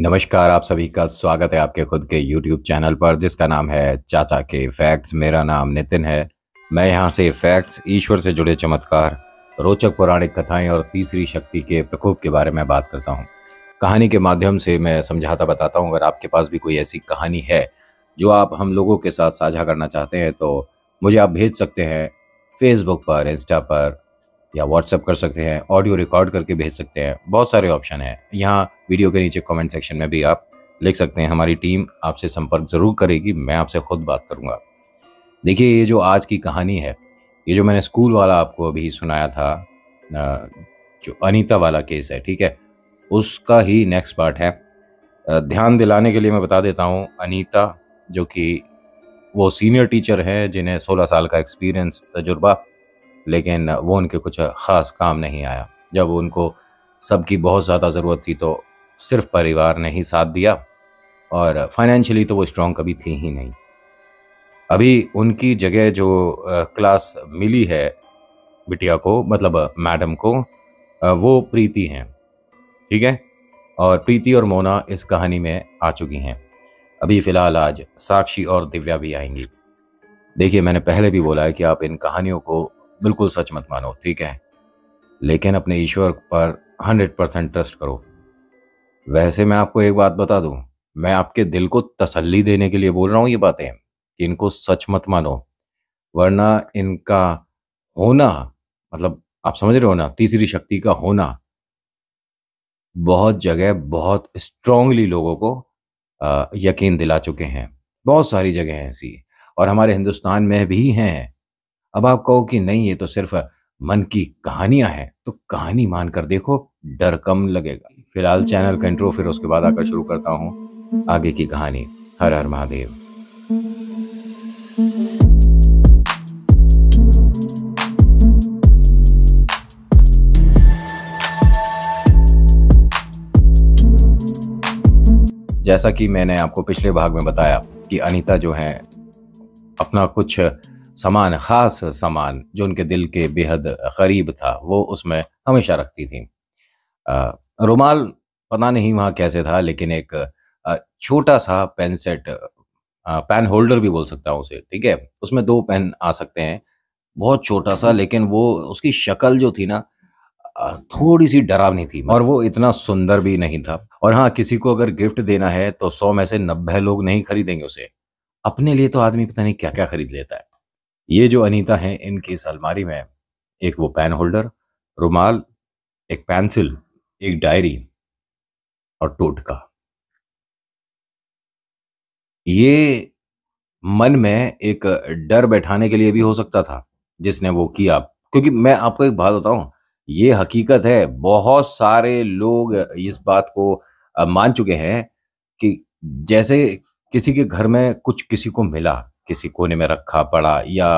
नमस्कार आप सभी का स्वागत है आपके खुद के YouTube चैनल पर जिसका नाम है चाचा के फैक्ट्स मेरा नाम नितिन है मैं यहाँ से फैक्ट्स ईश्वर से जुड़े चमत्कार रोचक पौराणिक कथाएं और तीसरी शक्ति के प्रकोप के बारे में बात करता हूँ कहानी के माध्यम से मैं समझाता बताता हूँ अगर आपके पास भी कोई ऐसी कहानी है जो आप हम लोगों के साथ साझा करना चाहते हैं तो मुझे आप भेज सकते हैं फेसबुक पर इंस्टा पर या व्हाट्सअप कर सकते हैं ऑडियो रिकॉर्ड करके भेज सकते हैं बहुत सारे ऑप्शन हैं यहाँ वीडियो के नीचे कमेंट सेक्शन में भी आप लिख सकते हैं हमारी टीम आपसे संपर्क ज़रूर करेगी मैं आपसे खुद बात करूँगा देखिए ये जो आज की कहानी है ये जो मैंने स्कूल वाला आपको अभी सुनाया था जो अनीता वाला केस है ठीक है उसका ही नेक्स्ट पार्ट है ध्यान दिलाने के लिए मैं बता देता हूँ अनीता जो कि वो सीनियर टीचर हैं जिन्हें 16 साल का एक्सपीरियंस तजुर्बा लेकिन वो उनके कुछ ख़ास काम नहीं आया जब उनको सबकी बहुत ज़्यादा ज़रूरत थी तो सिर्फ परिवार ने ही साथ दिया और फाइनेंशियली तो वो स्ट्रॉन्ग कभी थी ही नहीं अभी उनकी जगह जो क्लास मिली है बिटिया को मतलब मैडम को वो प्रीति हैं ठीक है और प्रीति और मोना इस कहानी में आ चुकी हैं अभी फ़िलहाल आज साक्षी और दिव्या भी आएंगी देखिए मैंने पहले भी बोला है कि आप इन कहानियों को बिल्कुल सच मत मानो ठीक है लेकिन अपने ईश्वर पर हंड्रेड परसेंट ट्रस्ट करो वैसे मैं आपको एक बात बता दूं मैं आपके दिल को तसल्ली देने के लिए बोल रहा हूं ये बातें कि इनको सच मत मानो वरना इनका होना मतलब आप समझ रहे हो ना तीसरी शक्ति का होना बहुत जगह बहुत स्ट्रांगली लोगों को आ, यकीन दिला चुके हैं बहुत सारी जगह ऐसी और हमारे हिंदुस्तान में भी हैं अब आप कहो कि नहीं ये तो सिर्फ मन की कहानियां हैं तो कहानी मानकर देखो डर कम लगेगा फिलहाल चैनल कंट्रो फिर उसके बाद आकर शुरू करता हूं आगे की कहानी हर हर महादेव जैसा कि मैंने आपको पिछले भाग में बताया कि अनीता जो है अपना कुछ सामान ख़ास सामान जो उनके दिल के बेहद करीब था वो उसमें हमेशा रखती थी रुमाल पता नहीं वहाँ कैसे था लेकिन एक छोटा सा पेन सेट पेन होल्डर भी बोल सकता हूँ उसे ठीक है उसमें दो पेन आ सकते हैं बहुत छोटा सा हम्म। लेकिन वो उसकी शक्ल जो थी ना थोड़ी सी डरावनी थी और वो इतना सुंदर भी नहीं था और हाँ किसी को अगर गिफ्ट देना है तो सौ में से नब्बे लोग नहीं खरीदेंगे उसे अपने लिए तो आदमी पता नहीं क्या क्या खरीद लेता है ये जो अनीता है इनकी इस अलमारी में एक वो पेन होल्डर रुमाल एक पेंसिल एक डायरी और टोटका ये मन में एक डर बैठाने के लिए भी हो सकता था जिसने वो किया क्योंकि मैं आपको एक बात बताऊं ये हकीकत है बहुत सारे लोग इस बात को मान चुके हैं कि जैसे किसी के घर में कुछ किसी को मिला किसी कोने में रखा पड़ा या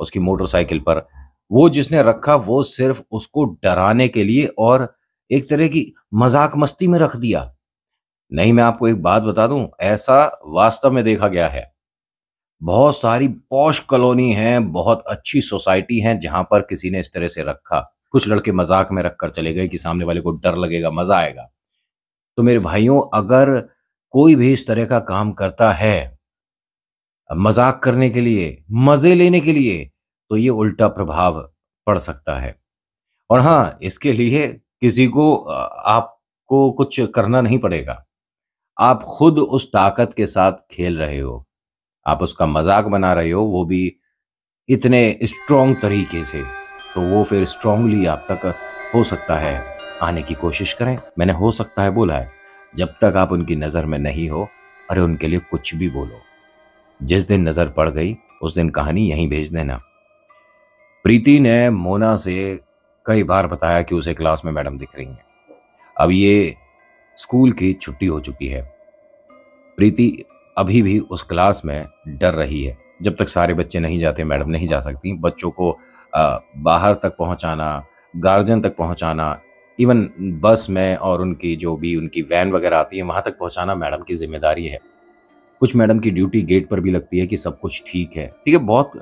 उसकी मोटरसाइकिल पर वो जिसने रखा वो सिर्फ उसको डराने के लिए और एक तरह की मजाक मस्ती में रख दिया नहीं मैं आपको एक बात बता दूं ऐसा वास्तव में देखा गया है बहुत सारी पौश कॉलोनी है बहुत अच्छी सोसाइटी है जहां पर किसी ने इस तरह से रखा कुछ लड़के मजाक में रखकर चले गए कि सामने वाले को डर लगेगा मजा आएगा तो मेरे भाइयों अगर कोई भी इस तरह का काम करता है मजाक करने के लिए मजे लेने के लिए तो ये उल्टा प्रभाव पड़ सकता है और हाँ इसके लिए किसी को आपको कुछ करना नहीं पड़ेगा आप खुद उस ताकत के साथ खेल रहे हो आप उसका मजाक बना रहे हो वो भी इतने स्ट्रोंग तरीके से तो वो फिर स्ट्रोंगली आप तक हो सकता है आने की कोशिश करें मैंने हो सकता है बोला है जब तक आप उनकी नज़र में नहीं हो अरे उनके लिए कुछ भी बोलो जिस दिन नज़र पड़ गई उस दिन कहानी यहीं भेज देना प्रीति ने मोना से कई बार बताया कि उसे क्लास में मैडम दिख रही हैं अब ये स्कूल की छुट्टी हो चुकी है प्रीति अभी भी उस क्लास में डर रही है जब तक सारे बच्चे नहीं जाते मैडम नहीं जा सकती बच्चों को बाहर तक पहुंचाना गार्जियन तक पहुंचाना इवन बस में और उनकी जो भी उनकी वैन वगैरह आती है वहाँ तक पहुंचाना मैडम की जिम्मेदारी है कुछ मैडम की ड्यूटी गेट पर भी लगती है कि सब कुछ ठीक है ठीक है बहुत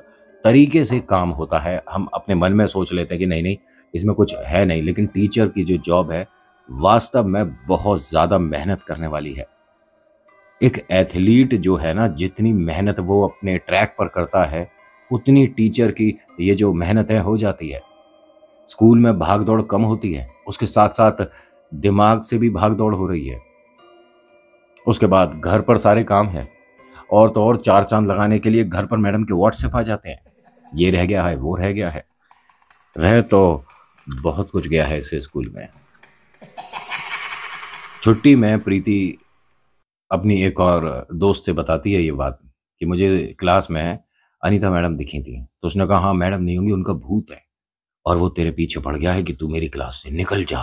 तरीके से काम होता है हम अपने मन में सोच लेते हैं कि नहीं नहीं इसमें कुछ है नहीं लेकिन टीचर की जो जॉब है वास्तव में बहुत ज़्यादा मेहनत करने वाली है एक एथलीट जो है ना जितनी मेहनत वो अपने ट्रैक पर करता है उतनी टीचर की ये जो मेहनत है हो जाती है स्कूल में भाग दौड़ कम होती है उसके साथ साथ दिमाग से भी भाग दौड़ हो रही है उसके बाद घर पर सारे काम हैं और तो और चार चांद लगाने के लिए घर पर मैडम के व्हाट्सएप आ जाते हैं ये रह गया है वो रह गया है रह तो बहुत कुछ गया है इस स्कूल में छुट्टी में प्रीति अपनी एक और दोस्त से बताती है ये बात कि मुझे क्लास में अनीता मैडम दिखी थी तो उसने कहा हाँ मैडम नहीं होंगी उनका भूत है और वो तेरे पीछे पड़ गया है कि तू मेरी क्लास से निकल जा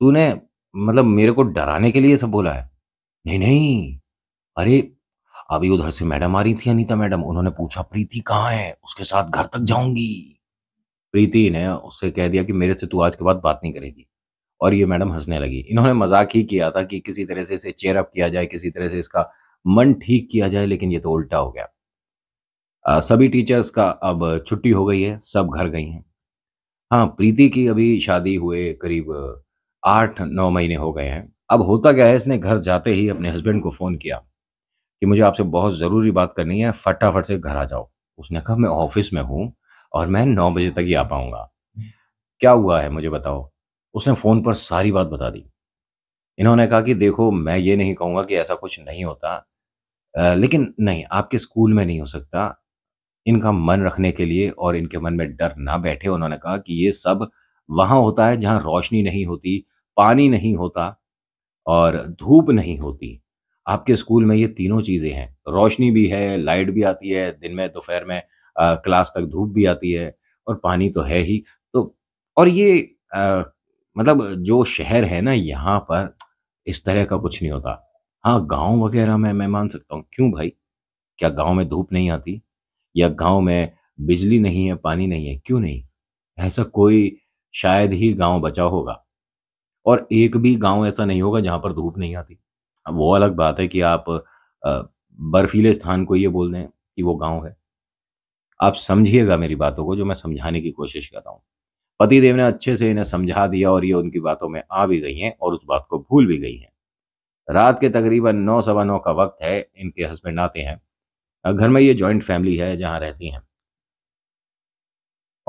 तूने मतलब मेरे को डराने के लिए सब बोला है नहीं नहीं, अरे अभी उधर से मैडम आ रही थी अनीता मैडम उन्होंने पूछा प्रीति कहाँ है उसके साथ घर तक जाऊंगी प्रीति ने उससे कह दिया कि मेरे से तू आज के बाद बात नहीं करेगी और ये मैडम हंसने लगी इन्होंने मजाक ही किया था कि किसी तरह से इसे चेयरअप किया जाए किसी तरह से इसका मन ठीक किया जाए लेकिन ये तो उल्टा हो गया आ, सभी टीचर्स का अब छुट्टी हो गई है सब घर गई हैं हाँ प्रीति की अभी शादी हुए करीब आठ नौ महीने हो गए हैं अब होता क्या है इसने घर जाते ही अपने हस्बैंड को फ़ोन किया कि मुझे आपसे बहुत ज़रूरी बात करनी है फटाफट से घर आ जाओ उसने कहा मैं ऑफिस में हूँ और मैं नौ बजे तक ही आ पाऊँगा क्या हुआ है मुझे बताओ उसने फ़ोन पर सारी बात बता दी इन्होंने कहा कि देखो मैं ये नहीं कहूँगा कि ऐसा कुछ नहीं होता लेकिन नहीं आपके स्कूल में नहीं हो सकता इनका मन रखने के लिए और इनके मन में डर ना बैठे उन्होंने कहा कि ये सब वहाँ होता है जहाँ रोशनी नहीं होती पानी नहीं होता और धूप नहीं होती। आपके स्कूल में ये तीनों चीज़ें हैं, रोशनी भी है, लाइट भी आती है, दिन में दोपहर में आ, क्लास तक धूप भी आती है और पानी तो है ही। तो और ये आ, मतलब जो शहर है ना यहाँ पर इस तरह का कुछ नहीं होता। हाँ, गाँव वग़ैरह में मैं मान सकता हूँ, क्यों भाई? क्या गाँव में धूप नहीं आती? या गाँव में बिजली नहीं है, पानी नहीं है, क्यों नहीं? ऐसा कोई शायद ही गाँव बचा होगा। और एक भी गांव ऐसा नहीं होगा जहां पर धूप नहीं आती अब वो अलग बात है कि आप बर्फीले स्थान को ये बोल दें कि वो गांव है आप समझिएगा मेरी बातों को जो मैं समझाने की कोशिश कर रहा हूँ पतिदेव ने अच्छे से इन्हें समझा दिया और ये उनकी बातों में आ भी गई हैं और उस बात को भूल भी गई हैं रात के तकरीबन नौ सवा नौ का वक्त है इनके हस्बैंड आते हैं घर में ये जॉइंट फैमिली है जहाँ रहती हैं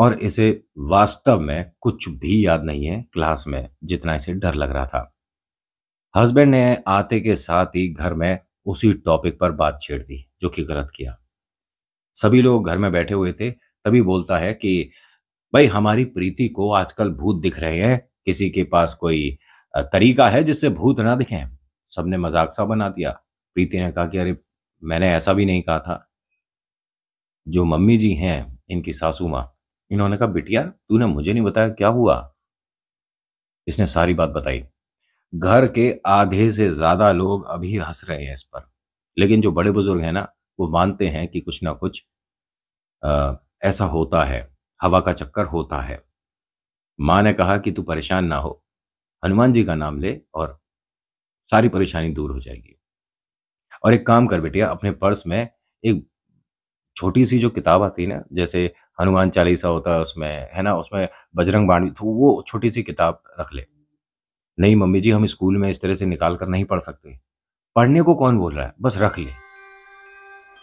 और इसे वास्तव में कुछ भी याद नहीं है क्लास में जितना इसे डर लग रहा था हस्बैंड ने आते के साथ ही घर में उसी टॉपिक पर बात छेड़ दी जो कि गलत किया सभी लोग घर में बैठे हुए थे तभी बोलता है कि भाई हमारी प्रीति को आजकल भूत दिख रहे हैं किसी के पास कोई तरीका है जिससे भूत ना दिखे सबने मजाक सा बना दिया प्रीति ने कहा कि अरे मैंने ऐसा भी नहीं कहा था जो मम्मी जी हैं इनकी सासू माँ इन्होंने कहा बिटिया तूने मुझे नहीं बताया क्या हुआ इसने सारी बात बताई घर के आधे से ज्यादा लोग अभी हंस रहे हैं इस पर लेकिन जो बड़े बुजुर्ग हैं ना वो मानते हैं कि कुछ ना कुछ आ, ऐसा होता है हवा का चक्कर होता है माँ ने कहा कि तू परेशान ना हो हनुमान जी का नाम ले और सारी परेशानी दूर हो जाएगी और एक काम कर बेटिया अपने पर्स में एक छोटी सी जो किताब आती है ना जैसे हनुमान चालीसा होता है उसमें है ना उसमें बजरंग बाण तो वो छोटी सी किताब रख ले नहीं मम्मी जी हम स्कूल में इस तरह से निकाल कर नहीं पढ़ सकते पढ़ने को कौन बोल रहा है बस रख ले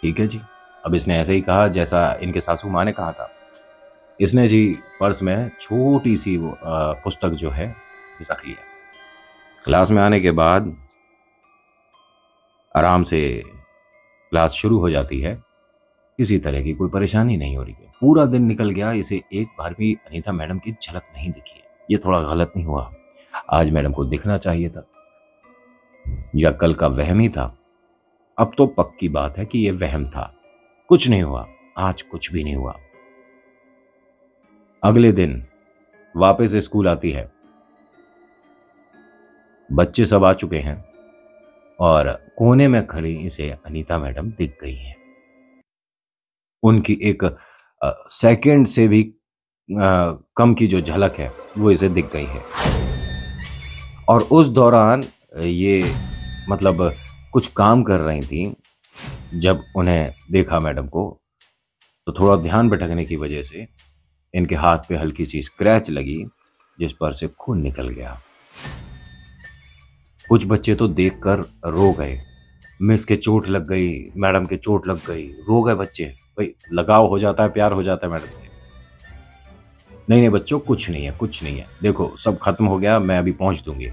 ठीक है जी अब इसने ऐसे ही कहा जैसा इनके सासू माँ ने कहा था इसने जी पर्स में छोटी सी पुस्तक जो है रख लिया क्लास में आने के बाद आराम से क्लास शुरू हो जाती है किसी तरह की कोई परेशानी नहीं हो रही है पूरा दिन निकल गया इसे एक बार भी अनिता मैडम की झलक नहीं दिखी है ये थोड़ा गलत नहीं हुआ आज मैडम को दिखना चाहिए था या कल का वहम ही था अब तो पक्की बात है कि यह वहम था कुछ नहीं हुआ आज कुछ भी नहीं हुआ अगले दिन वापस स्कूल आती है बच्चे सब आ चुके हैं और कोने में खड़ी इसे अनीता मैडम दिख गई हैं उनकी एक सेकंड से भी कम की जो झलक है वो इसे दिख गई है और उस दौरान ये मतलब कुछ काम कर रही थी जब उन्हें देखा मैडम को तो थोड़ा ध्यान भटकने की वजह से इनके हाथ पे हल्की सी स्क्रैच लगी जिस पर से खून निकल गया कुछ बच्चे तो देखकर रो गए मिस के चोट लग गई मैडम के चोट लग गई रो गए बच्चे भाई लगाव हो जाता है प्यार हो जाता है मैडम से नहीं नहीं बच्चों कुछ नहीं है कुछ नहीं है देखो सब खत्म हो गया मैं अभी पहुंच दूंगी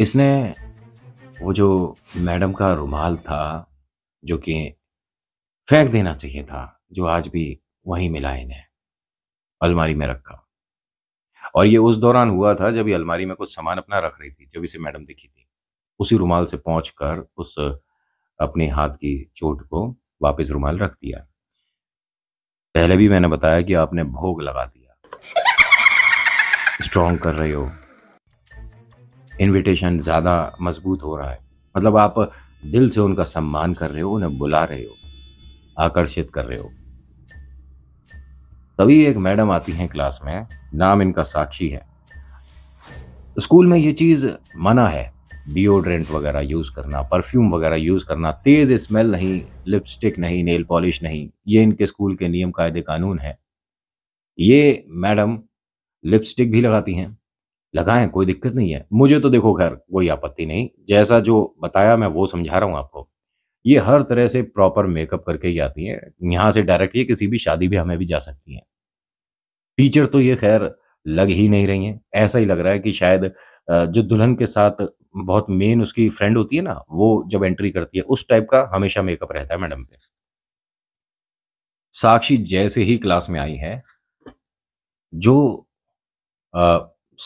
इसने वो जो मैडम का रुमाल था जो कि फेंक देना चाहिए था जो आज भी वहीं मिला इन्हें अलमारी में रखा और ये उस दौरान हुआ था जब ये अलमारी में कुछ सामान अपना रख रही थी जब इसे मैडम दिखी थी उसी रुमाल से पहुंचकर उस अपने हाथ की चोट को वापस रुमाल रख दिया पहले भी मैंने बताया कि आपने भोग लगा दिया स्ट्रॉन्ग कर रहे हो इनविटेशन ज़्यादा मजबूत हो रहा है मतलब आप दिल से उनका सम्मान कर रहे हो उन्हें बुला रहे हो आकर्षित कर रहे हो तभी एक मैडम आती हैं क्लास में नाम इनका साक्षी है स्कूल में ये चीज़ मना है डिओड्रेंट वगैरह यूज़ करना परफ्यूम वगैरह यूज़ करना तेज़ स्मेल नहीं लिपस्टिक नहीं नेल पॉलिश नहीं ये इनके स्कूल के नियम कायदे कानून है ये मैडम लिपस्टिक भी लगाती हैं लगाएं कोई दिक्कत नहीं है मुझे तो देखो खैर कोई आपत्ति नहीं जैसा जो बताया मैं वो समझा रहा हूँ आपको ये हर तरह से प्रॉपर मेकअप करके ही आती हैं यहाँ से डायरेक्ट ये किसी भी शादी भी हमें भी जा सकती हैं टीचर तो ये खैर लग ही नहीं रही हैं ऐसा ही लग रहा है कि शायद जो दुल्हन के साथ बहुत मेन उसकी फ्रेंड होती है ना वो जब एंट्री करती है उस टाइप का हमेशा मेकअप रहता है मैडम पे साक्षी जैसे ही क्लास में आई है जो आ,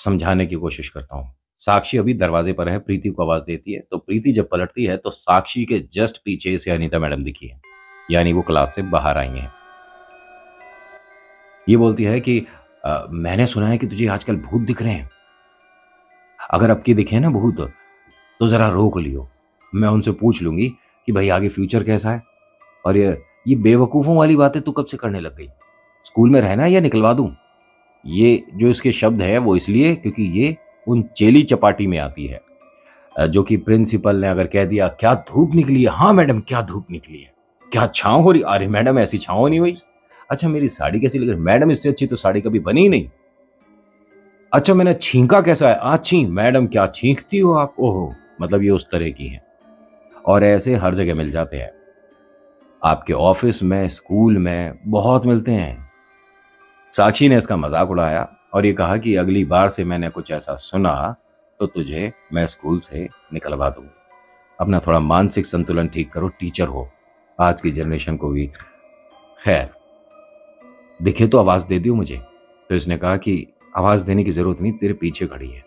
समझाने की कोशिश करता हूं साक्षी अभी दरवाजे पर है प्रीति को आवाज देती है तो प्रीति जब पलटती है तो साक्षी के जस्ट पीछे से अनिता मैडम दिखी है यानी वो क्लास से बाहर आई है ये बोलती है कि आ, मैंने सुना है कि तुझे आजकल भूत दिख रहे हैं अगर अब की दिखे ना भूत तो ज़रा रोक लियो मैं उनसे पूछ लूंगी कि भाई आगे फ्यूचर कैसा है और ये ये बेवकूफ़ों वाली बातें तू कब से करने लग गई स्कूल में रहना है या निकलवा दू ये जो इसके शब्द है वो इसलिए क्योंकि ये उन चेली चपाटी में आती है जो कि प्रिंसिपल ने अगर कह दिया क्या धूप निकली है हाँ मैडम क्या धूप निकली है क्या छाँव हो रही अरे मैडम ऐसी छाँव नहीं हुई अच्छा मेरी साड़ी कैसी लग रही मैडम इससे अच्छी तो साड़ी कभी बनी ही नहीं अच्छा मैंने छींका कैसा है आछी मैडम क्या छींकती हो आप ओहो मतलब ये उस तरह की है और ऐसे हर जगह मिल जाते हैं आपके ऑफिस में स्कूल में बहुत मिलते हैं साक्षी ने इसका मजाक उड़ाया और ये कहा कि अगली बार से मैंने कुछ ऐसा सुना तो तुझे मैं स्कूल से निकलवा दूंगी अपना थोड़ा मानसिक संतुलन ठीक करो टीचर हो आज की जनरेशन को भी खैर दिखे तो आवाज़ दे दियो मुझे तो इसने कहा कि आवाज देने की जरूरत नहीं तेरे पीछे खड़ी है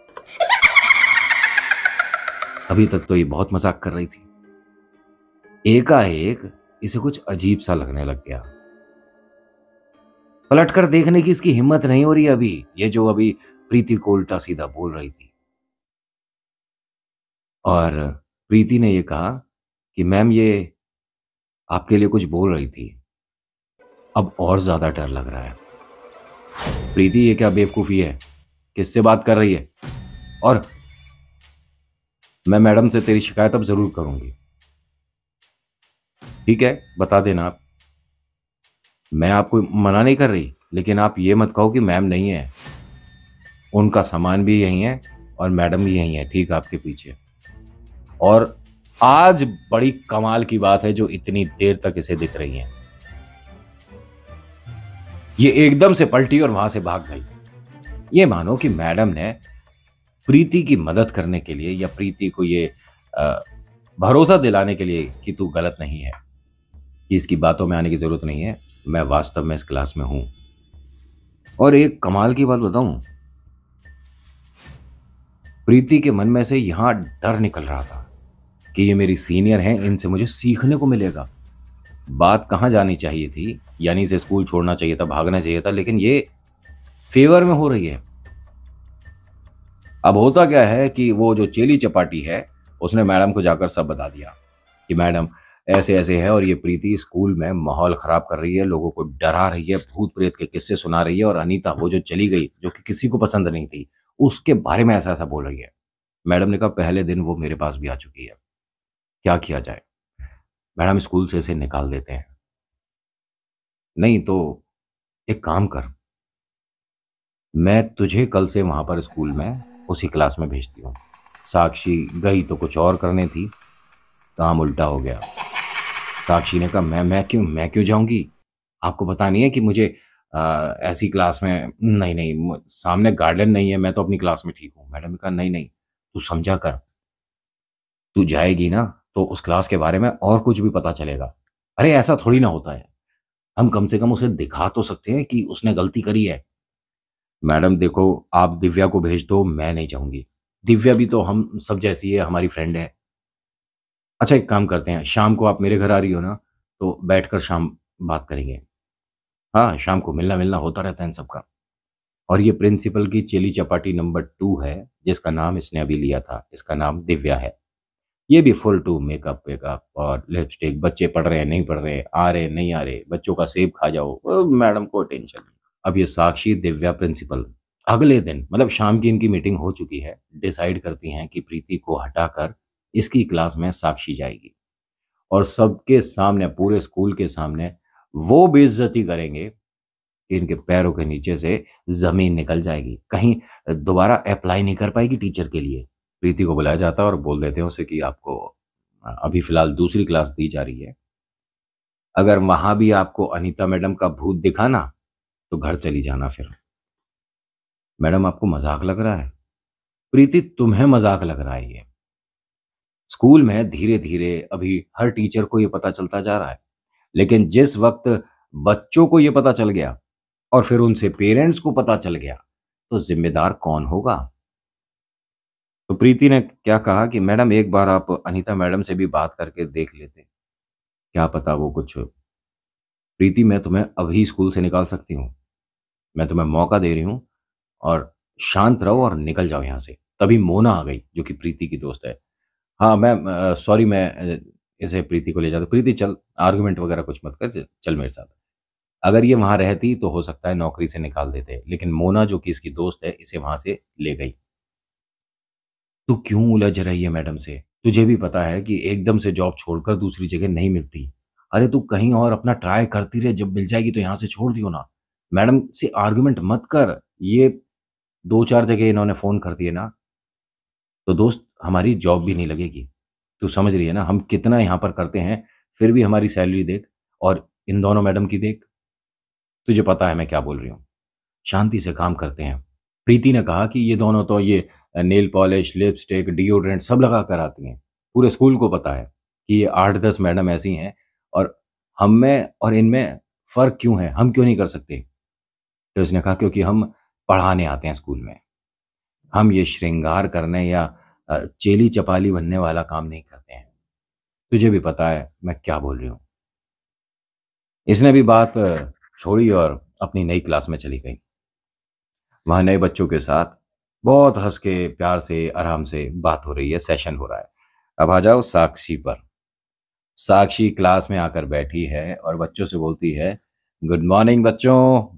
अभी तक तो ये बहुत मजाक कर रही थी एकाएक इसे कुछ अजीब सा लगने लग गया पलट कर देखने की इसकी हिम्मत नहीं हो रही अभी ये जो अभी प्रीति को उल्टा सीधा बोल रही थी और प्रीति ने ये कहा कि मैम ये आपके लिए कुछ बोल रही थी अब और ज्यादा डर लग रहा है प्रीति ये क्या बेवकूफ़ी है किससे बात कर रही है और मैं मैडम से तेरी शिकायत अब ज़रूर करूंगी ठीक है बता देना आप मैं आपको मना नहीं कर रही लेकिन आप ये मत कहो कि मैम नहीं है उनका सामान भी यही है और मैडम भी यही है ठीक आपके पीछे और आज बड़ी कमाल की बात है जो इतनी देर तक इसे दिख रही है ये एकदम से पलटी और वहां से भाग गई ये मानो कि मैडम ने प्रीति की मदद करने के लिए या प्रीति को ये भरोसा दिलाने के लिए कि तू गलत नहीं है कि इसकी बातों में आने की ज़रूरत नहीं है मैं वास्तव में इस क्लास में हूं और एक कमाल की बात बताऊं प्रीति के मन में से यहां डर निकल रहा था कि ये मेरी सीनियर हैं इनसे मुझे सीखने को मिलेगा बात कहाँ जानी चाहिए थी यानी इसे स्कूल छोड़ना चाहिए था भागना चाहिए था लेकिन ये फेवर में हो रही है अब होता क्या है कि वो जो चेली चपाटी है उसने मैडम को जाकर सब बता दिया कि मैडम ऐसे ऐसे है और ये प्रीति स्कूल में माहौल ख़राब कर रही है लोगों को डरा रही है भूत प्रेत के किस्से सुना रही है और अनीता वो जो चली गई जो कि किसी को पसंद नहीं थी उसके बारे में ऐसा ऐसा बोल रही है मैडम ने कहा पहले दिन वो मेरे पास भी आ चुकी है क्या किया जाए मैडम स्कूल से इसे निकाल देते हैं नहीं तो एक काम कर मैं तुझे कल से वहां पर स्कूल में उसी क्लास में भेजती हूँ साक्षी गई तो कुछ और करने थी काम उल्टा हो गया साक्षी ने कहा मैं मैं क्यों मैं क्यों जाऊंगी आपको पता नहीं है कि मुझे आ, ऐसी क्लास में नहीं नहीं सामने गार्डन नहीं है मैं तो अपनी क्लास में ठीक हूँ मैडम ने कहा नहीं नहीं तू समझा कर तू जाएगी ना तो उस क्लास के बारे में और कुछ भी पता चलेगा अरे ऐसा थोड़ी ना होता है हम कम से कम उसे दिखा तो सकते हैं कि उसने गलती करी है मैडम देखो आप दिव्या को भेज दो मैं नहीं चाहूंगी दिव्या भी तो हम सब जैसी है हमारी फ्रेंड है अच्छा एक काम करते हैं शाम को आप मेरे घर आ रही हो ना तो बैठकर शाम बात करेंगे हाँ शाम को मिलना मिलना होता रहता है इन सबका और ये प्रिंसिपल की चेली चपाटी नंबर टू है जिसका नाम इसने अभी लिया था इसका नाम दिव्या है ये भी फुल टू मेकअप वेकअप और लिपस्टिक बच्चे पढ़ रहे हैं नहीं पढ़ रहे आ रहे नहीं आ रहे बच्चों का सेब खा जाओ मैडम को टेंशन अब ये साक्षी दिव्या प्रिंसिपल अगले दिन मतलब शाम की इनकी मीटिंग हो चुकी है डिसाइड करती हैं कि प्रीति को हटाकर इसकी क्लास में साक्षी जाएगी और सबके सामने पूरे स्कूल के सामने वो बेइज्जती करेंगे कि इनके पैरों के नीचे से जमीन निकल जाएगी कहीं दोबारा अप्लाई नहीं कर पाएगी टीचर के लिए प्रीति को बुलाया जाता है और बोल देते हैं उसे कि आपको अभी फिलहाल दूसरी क्लास दी जा रही है अगर वहां भी आपको अनीता मैडम का भूत दिखाना तो घर चली जाना फिर मैडम आपको मजाक लग रहा है प्रीति तुम्हें मजाक लग रहा है ये स्कूल में धीरे धीरे अभी हर टीचर को यह पता चलता जा रहा है लेकिन जिस वक्त बच्चों को ये पता चल गया और फिर उनसे पेरेंट्स को पता चल गया तो जिम्मेदार कौन होगा तो प्रीति ने क्या कहा कि मैडम एक बार आप अनीता मैडम से भी बात करके देख लेते क्या पता वो कुछ प्रीति मैं तुम्हें अभी स्कूल से निकाल सकती हूँ मैं तुम्हें मौका दे रही हूँ और शांत रहो और निकल जाओ यहाँ से तभी मोना आ गई जो कि प्रीति की दोस्त है हाँ मैं सॉरी मैं इसे प्रीति को ले जाता प्रीति चल आर्गुमेंट वगैरह कुछ मत कर चल मेरे साथ अगर ये वहाँ रहती तो हो सकता है नौकरी से निकाल देते लेकिन मोना जो कि इसकी दोस्त है इसे वहाँ से ले गई तू क्यों उलझ रही है मैडम से तुझे भी पता है कि एकदम से जॉब छोड़कर दूसरी जगह नहीं मिलती अरे तू कहीं और अपना ट्राई करती रहे जब मिल जाएगी तो यहाँ से छोड़ दियो ना मैडम से आर्गूमेंट मत कर ये दो चार जगह इन्होंने फ़ोन कर दिए ना तो दोस्त हमारी जॉब भी नहीं लगेगी तू समझ रही है ना हम कितना यहाँ पर करते हैं फिर भी हमारी सैलरी देख और इन दोनों मैडम की देख तुझे पता है मैं क्या बोल रही हूँ शांति से काम करते हैं प्रीति ने कहा कि ये दोनों तो ये नेल पॉलिश लिपस्टिक डिओड्रेंट सब लगा कर आती हैं पूरे स्कूल को पता है कि ये आठ दस मैडम ऐसी हैं और हम में और इनमें फ़र्क क्यों है हम क्यों नहीं कर सकते तो उसने कहा क्योंकि हम पढ़ाने आते हैं स्कूल में हम ये श्रृंगार करने या चेली चपाली बनने वाला काम नहीं करते हैं तुझे भी पता है मैं क्या बोल रही हूँ इसने भी बात छोड़ी और अपनी नई क्लास में चली गई वहाँ नए बच्चों के साथ बहुत हंस के प्यार से आराम से बात हो रही है सेशन हो रहा है अब आ जाओ साक्षी पर साक्षी क्लास में आकर बैठी है और बच्चों से बोलती है गुड मॉर्निंग बच्चों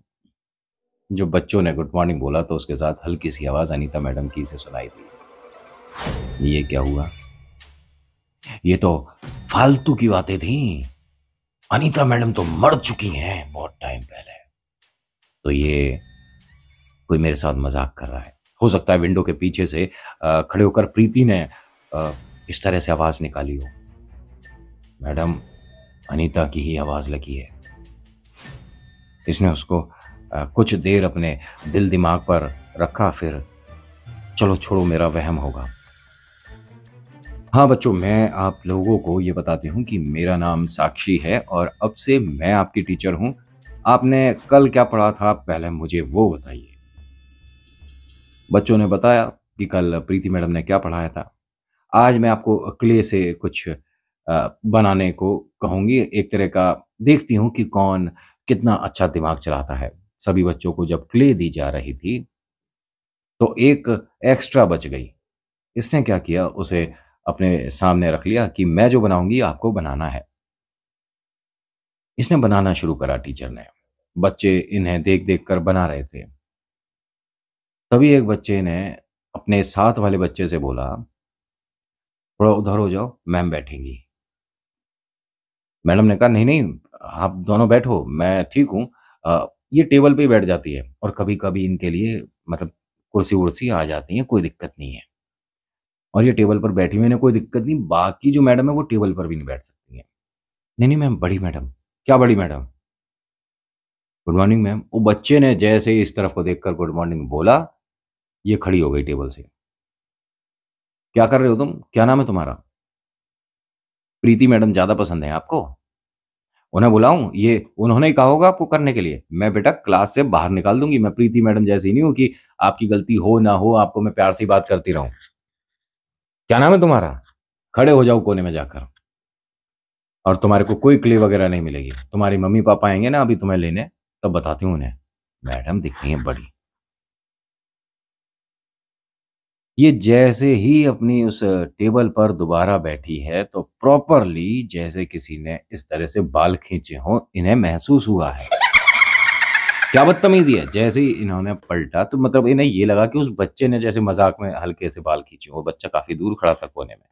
जो बच्चों ने गुड मॉर्निंग बोला तो उसके साथ हल्की सी आवाज अनीता मैडम की से सुनाई दी ये क्या हुआ ये तो फालतू की बातें थी अनीता मैडम तो मर चुकी हैं बहुत टाइम पहले तो ये कोई मेरे साथ मजाक कर रहा है हो सकता है विंडो के पीछे से खड़े होकर प्रीति ने इस तरह से आवाज़ निकाली हो मैडम अनीता की ही आवाज़ लगी है इसने उसको कुछ देर अपने दिल दिमाग पर रखा फिर चलो छोड़ो मेरा वहम होगा हाँ बच्चों मैं आप लोगों को ये बताती हूँ कि मेरा नाम साक्षी है और अब से मैं आपकी टीचर हूँ आपने कल क्या पढ़ा था पहले मुझे वो बताइए बच्चों ने बताया कि कल प्रीति मैडम ने क्या पढ़ाया था आज मैं आपको क्ले से कुछ बनाने को कहूँगी एक तरह का देखती हूँ कि कौन कितना अच्छा दिमाग चलाता है सभी बच्चों को जब क्ले दी जा रही थी तो एक एक्स्ट्रा बच गई इसने क्या किया उसे अपने सामने रख लिया कि मैं जो बनाऊंगी आपको बनाना है इसने बनाना शुरू करा टीचर ने बच्चे इन्हें देख देख कर बना रहे थे तभी एक बच्चे ने अपने साथ वाले बच्चे से बोला, "थोड़ा उधर हो जाओ, मैम बैठेंगी।" मैडम ने कहा, "नहीं, नहीं, आप दोनों बैठो, मैं ठीक हूं ये टेबल पे ही बैठ जाती है और कभी-कभी इनके लिए मतलब कुर्सी वर्सी आ जाती है, कोई दिक्कत नहीं है। और ये टेबल पर बैठी हुई कोई दिक्कत नहीं, बाकी जो मैडम है वो टेबल पर भी नहीं बैठ सकती है "नहीं, नहीं मैम, बड़ी मैडम।" "क्या बड़ी मैडम?" "Good morning ma'am." वो बच्चे ने जैसे ही इस तरफ को देखकर गुड मॉर्निंग बोला ये खड़ी हो गई टेबल से क्या कर रहे हो तुम क्या नाम है तुम्हारा प्रीति मैडम ज्यादा पसंद है आपको उन्हें बुलाऊं ये उन्होंने ही कहा होगा आपको करने के लिए मैं बेटा क्लास से बाहर निकाल दूंगी मैं प्रीति मैडम जैसी नहीं हूं कि आपकी गलती हो ना हो आपको मैं प्यार से बात करती रहूं क्या नाम है तुम्हारा खड़े हो जाओ कोने में जाकर और तुम्हारे को कोई क्ले वगैरह नहीं मिलेगी तुम्हारी मम्मी पापा आएंगे ना अभी तुम्हें लेने तब बताती हूँ उन्हें मैडम दिख रही है बड़ी ये जैसे ही अपनी उस टेबल पर दोबारा बैठी है तो प्रॉपरली जैसे किसी ने इस तरह से बाल खींचे हों इन्हें महसूस हुआ है क्या बदतमीजी है जैसे ही इन्होंने पलटा तो मतलब इन्हें ये लगा कि उस बच्चे ने जैसे मजाक में हल्के से बाल खींचे वो बच्चा काफी दूर खड़ा था कोने में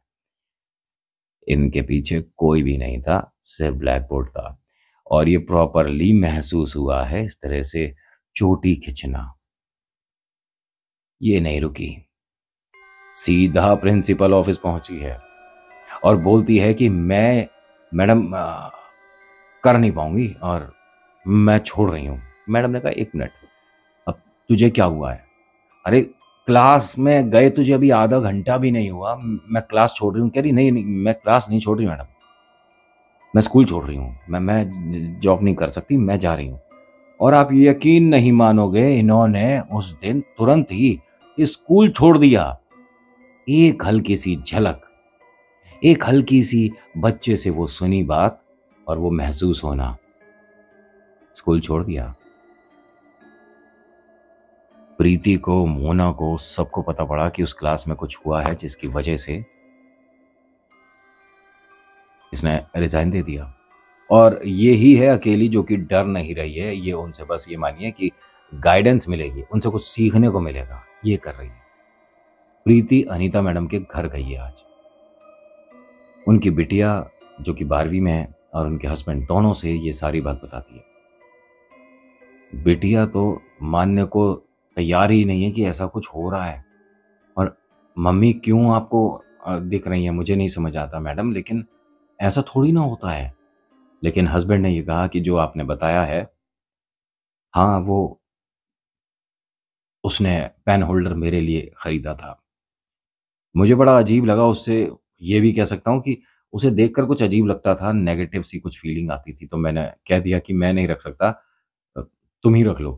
इनके पीछे कोई भी नहीं था सिर्फ ब्लैक बोर्ड था और ये प्रॉपरली महसूस हुआ है इस तरह से चोटी खिंचना ये नहीं रुकी सीधा प्रिंसिपल ऑफिस पहुंची है और बोलती है कि मैं मैडम कर नहीं पाऊंगी और मैं छोड़ रही हूँ मैडम ने कहा एक मिनट अब तुझे क्या हुआ है अरे क्लास में गए तुझे अभी आधा घंटा भी नहीं हुआ मैं क्लास छोड़ रही हूँ कह रही नहीं, नहीं मैं क्लास नहीं छोड़ रही मैडम मैं स्कूल छोड़ रही हूँ मैं मैं जॉब नहीं कर सकती मैं जा रही हूँ और आप यकीन नहीं मानोगे इन्होंने उस दिन तुरंत ही स्कूल छोड़ दिया एक हल्की सी झलक एक हल्की सी बच्चे से वो सुनी बात और वो महसूस होना स्कूल छोड़ दिया प्रीति को मोना को सबको पता पड़ा कि उस क्लास में कुछ हुआ है जिसकी वजह से इसने रिजाइन दे दिया और ये ही है अकेली जो कि डर नहीं रही है ये उनसे बस ये मानिए कि गाइडेंस मिलेगी उनसे कुछ सीखने को मिलेगा ये कर रही है प्रीति अनीता मैडम के घर गई है आज उनकी बिटिया जो कि बारहवीं में है और उनके हस्बैंड दोनों से ये सारी बात बताती है बिटिया तो मानने को तैयार ही नहीं है कि ऐसा कुछ हो रहा है और मम्मी क्यों आपको दिख रही है मुझे नहीं समझ आता मैडम लेकिन ऐसा थोड़ी ना होता है लेकिन हस्बैंड ने यह कहा कि जो आपने बताया है हाँ वो उसने पेन होल्डर मेरे लिए ख़रीदा था मुझे बड़ा अजीब लगा उससे ये भी कह सकता हूँ कि उसे देखकर कुछ अजीब लगता था नेगेटिव सी कुछ फीलिंग आती थी तो मैंने कह दिया कि मैं नहीं रख सकता तुम ही रख लो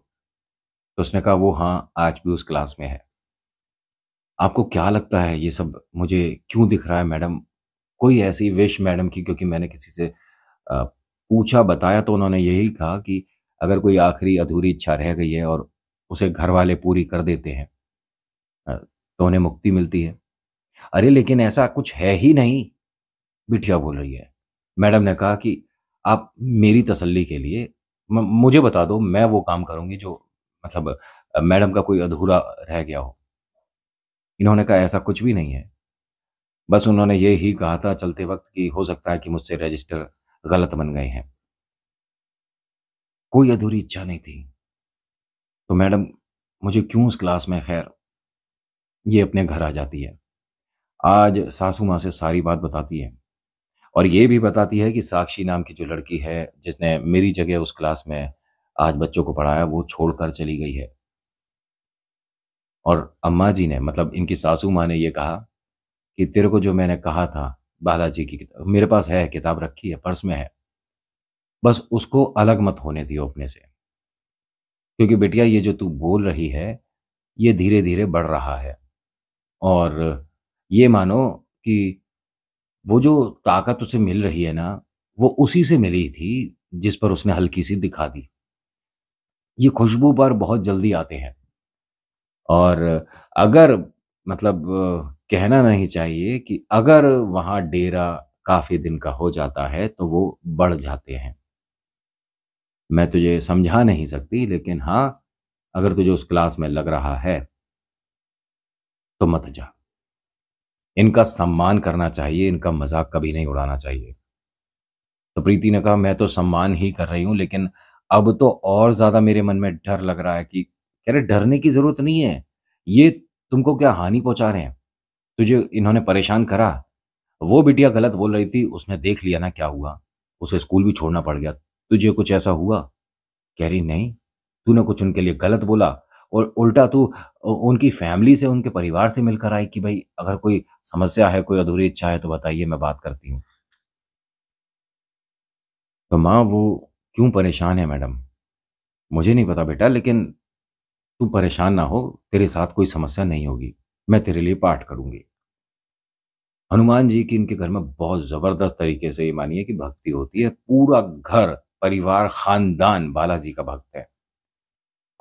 तो उसने कहा वो हाँ आज भी उस क्लास में है आपको क्या लगता है ये सब मुझे क्यों दिख रहा है मैडम कोई ऐसी विश मैडम की क्योंकि मैंने किसी से पूछा बताया तो उन्होंने यही कहा कि अगर कोई आखिरी अधूरी इच्छा रह गई है और उसे घर वाले पूरी कर देते हैं तो उन्हें मुक्ति मिलती है अरे लेकिन ऐसा कुछ है ही नहीं बिटिया बोल रही है मैडम ने कहा कि आप मेरी तसल्ली के लिए मुझे बता दो मैं वो काम करूंगी जो मतलब मैडम का कोई अधूरा रह गया हो इन्होंने कहा ऐसा कुछ भी नहीं है बस उन्होंने ये ही कहा था चलते वक्त कि हो सकता है कि मुझसे रजिस्टर गलत बन गए हैं कोई अधूरी इच्छा नहीं थी तो मैडम मुझे क्यों उस क्लास में खैर ये अपने घर आ जाती है आज सासू माँ से सारी बात बताती है और ये भी बताती है कि साक्षी नाम की जो लड़की है जिसने मेरी जगह उस क्लास में आज बच्चों को पढ़ाया वो छोड़कर चली गई है और अम्मा जी ने मतलब इनकी सासू माँ ने ये कहा कि तेरे को जो मैंने कहा था बालाजी की किताब मेरे पास है किताब रखी है पर्स में है बस उसको अलग मत होने दियो अपने से क्योंकि बेटिया ये जो तू बोल रही है ये धीरे धीरे बढ़ रहा है और ये मानो कि वो जो ताकत उसे मिल रही है ना, वो उसी से मिली थी जिस पर उसने हल्की-सी दिखा दी। ये खुशबू पर बहुत जल्दी आते हैं। और अगर मतलब कहना नहीं चाहिए कि अगर वहाँ डेरा काफ़ी दिन का हो जाता है, तो वो बढ़ जाते हैं। मैं तुझे समझा नहीं सकती लेकिन हाँ, अगर तुझे उस क्लास में लग रहा है तो मत जा। इनका सम्मान करना चाहिए इनका मजाक कभी नहीं उड़ाना चाहिए तो प्रीति ने कहा मैं तो सम्मान ही कर रही हूं लेकिन अब तो और ज्यादा मेरे मन में डर लग रहा है कि कह रहे डरने की जरूरत नहीं है ये तुमको क्या हानि पहुंचा रहे हैं तुझे इन्होंने परेशान करा वो बिटिया गलत बोल रही थी उसने देख लिया ना क्या हुआ उसे स्कूल भी छोड़ना पड़ गया तुझे कुछ ऐसा हुआ कह रही नहीं तूने कुछ उनके लिए गलत बोला और उल्टा तू उनकी फैमिली से उनके परिवार से मिलकर आई कि भाई अगर कोई समस्या है कोई अधूरी इच्छा है तो बताइए मैं बात करती हूँ तो माँ वो क्यों परेशान है मैडम मुझे नहीं पता बेटा लेकिन तू परेशान ना हो तेरे साथ कोई समस्या नहीं होगी मैं तेरे लिए पाठ करूंगी हनुमान जी की इनके घर में बहुत जबरदस्त तरीके से ये मानिए कि भक्ति होती है पूरा घर परिवार खानदान बालाजी का भक्त है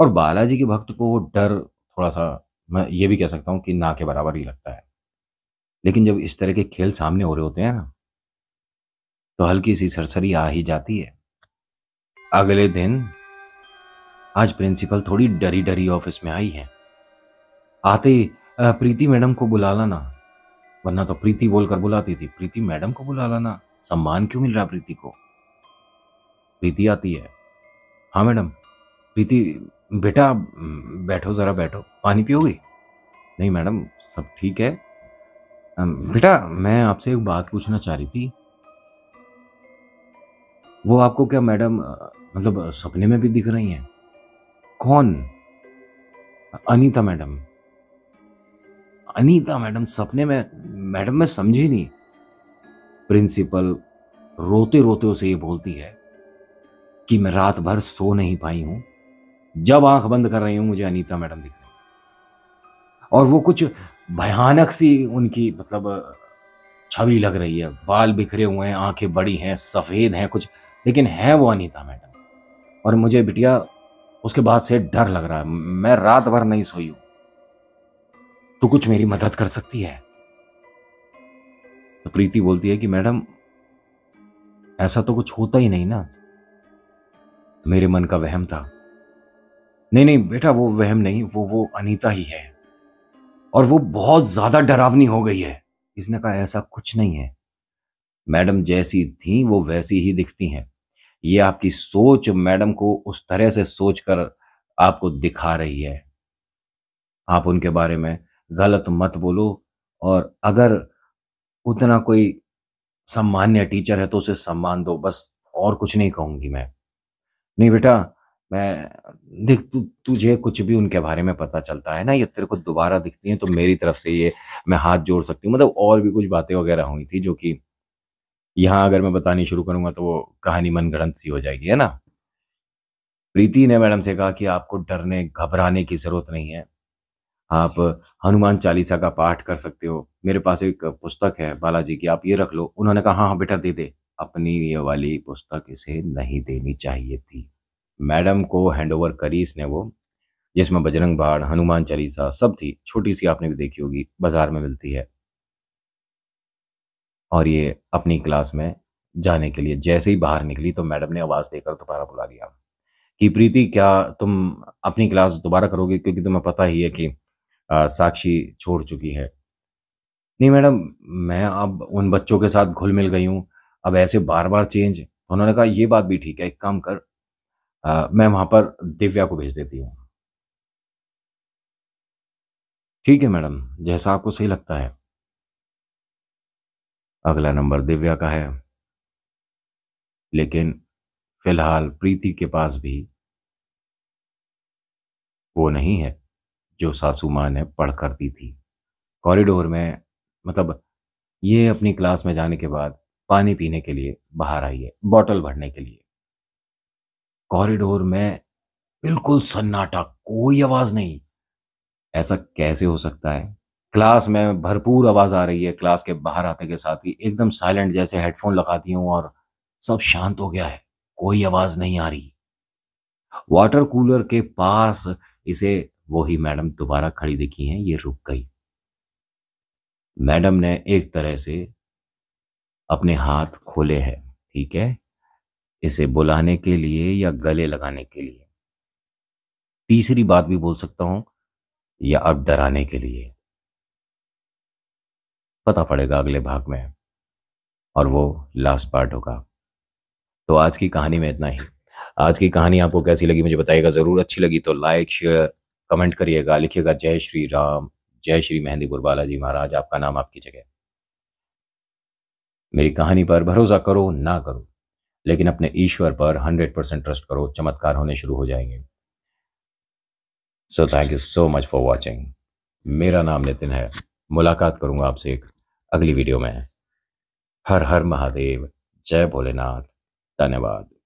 और बालाजी के भक्त को डर थोड़ा सा मैं ये भी कह सकता हूँ कि ना के बराबर ही लगता है लेकिन जब इस तरह के खेल सामने हो रहे होते हैं ना तो हल्की सी सरसरी आ ही जाती है अगले दिन आज प्रिंसिपल थोड़ी डरी डरी ऑफिस में आई है आते प्रीति मैडम को बुला लाना वरना तो प्रीति बोलकर बुलाती थी प्रीति मैडम को बुला लाना सम्मान क्यों मिल रहा प्रीति को प्रीति आती है हाँ मैडम प्रीति बेटा बैठो ज़रा बैठो पानी पियोगे नहीं मैडम सब ठीक है बेटा मैं आपसे एक बात पूछना चाह रही थी वो आपको क्या मैडम मतलब सपने में भी दिख रही हैं कौन अनीता मैडम अनीता मैडम सपने में मैडम मैं समझी नहीं प्रिंसिपल रोते रोते उसे ये बोलती है कि मैं रात भर सो नहीं पाई हूं जब आंख बंद कर रही हूं मुझे अनीता मैडम दिख रही और वो कुछ भयानक सी उनकी मतलब छवि लग रही है बाल बिखरे हुए हैं आंखें बड़ी हैं सफ़ेद हैं कुछ लेकिन है वो अनीता मैडम और मुझे बिटिया उसके बाद से डर लग रहा है मैं रात भर नहीं सोई हूं तो कुछ मेरी मदद कर सकती है तो प्रीति बोलती है कि मैडम ऐसा तो कुछ होता ही नहीं ना मेरे मन का वहम था नहीं नहीं बेटा वो वहम नहीं वो वो अनीता ही है और वो बहुत ज्यादा डरावनी हो गई है इसने कहा ऐसा कुछ नहीं है मैडम जैसी थी वो वैसी ही दिखती हैं ये आपकी सोच मैडम को उस तरह से सोच कर आपको दिखा रही है आप उनके बारे में गलत मत बोलो और अगर उतना कोई सम्मान्य टीचर है तो उसे सम्मान दो बस और कुछ नहीं कहूंगी मैं नहीं बेटा मैं देख तू तुझे कुछ भी उनके बारे में पता चलता है ना ये तेरे को दोबारा दिखती है तो मेरी तरफ से ये मैं हाथ जोड़ सकती हूँ मतलब और भी कुछ बातें वगैरह हुई थी जो कि यहाँ अगर मैं बतानी शुरू करूंगा तो वो कहानी मनगढ़ंत सी हो जाएगी है ना प्रीति ने मैडम से कहा कि आपको डरने घबराने की ज़रूरत नहीं है आप हनुमान चालीसा का पाठ कर सकते हो मेरे पास एक पुस्तक है बालाजी की आप ये रख लो उन्होंने कहा हाँ हाँ बेटा दे दे अपनी ये वाली पुस्तक इसे नहीं देनी चाहिए थी मैडम को हैंडओवर करी इसने वो जिसमें बजरंग बाड़ हनुमान चालीसा सब थी छोटी सी आपने भी देखी होगी बाजार में मिलती है और ये अपनी क्लास में जाने के लिए जैसे ही बाहर निकली तो मैडम ने आवाज़ देकर दोबारा बुला लिया कि प्रीति क्या तुम अपनी क्लास दोबारा करोगे क्योंकि तुम्हें पता ही है कि आ, साक्षी छोड़ चुकी है नहीं मैडम मैं अब उन बच्चों के साथ घुल मिल गई हूँ अब ऐसे बार बार चेंज उन्होंने कहा ये बात भी ठीक है एक काम कर आ, मैं वहां पर दिव्या को भेज देती हूँ ठीक है मैडम जैसा आपको सही लगता है अगला नंबर दिव्या का है लेकिन फिलहाल प्रीति के पास भी वो नहीं है जो सासू माँ ने पढ़ कर दी थी कॉरिडोर में मतलब ये अपनी क्लास में जाने के बाद पानी पीने के लिए बाहर आई है बॉटल भरने के लिए कॉरिडोर में बिल्कुल सन्नाटा कोई आवाज़ नहीं ऐसा कैसे हो सकता है क्लास में भरपूर आवाज़ आ रही है क्लास के बाहर आते के साथ ही एकदम साइलेंट जैसे हेडफोन लगाती हूँ और सब शांत हो गया है कोई आवाज़ नहीं आ रही वाटर कूलर के पास इसे वो ही मैडम दोबारा खड़ी दिखी है ये रुक गई मैडम ने एक तरह से अपने हाथ खोले हैं ठीक है इसे बुलाने के लिए या गले लगाने के लिए तीसरी बात भी बोल सकता हूं या अब डराने के लिए पता पड़ेगा अगले भाग में और वो लास्ट पार्ट होगा तो आज की कहानी में इतना ही आज की कहानी आपको कैसी लगी मुझे बताइएगा ज़रूर अच्छी लगी तो लाइक शेयर कमेंट करिएगा लिखिएगा जय श्री राम जय श्री मेहंदी गुरबाला जी महाराज आपका नाम आपकी जगह मेरी कहानी पर भरोसा करो ना करो लेकिन अपने ईश्वर पर हंड्रेड परसेंट ट्रस्ट करो चमत्कार होने शुरू हो जाएंगे so thank you so much for watching मेरा नाम नितिन है मुलाकात करूंगा आपसे एक अगली वीडियो में हर हर महादेव जय भोलेनाथ धन्यवाद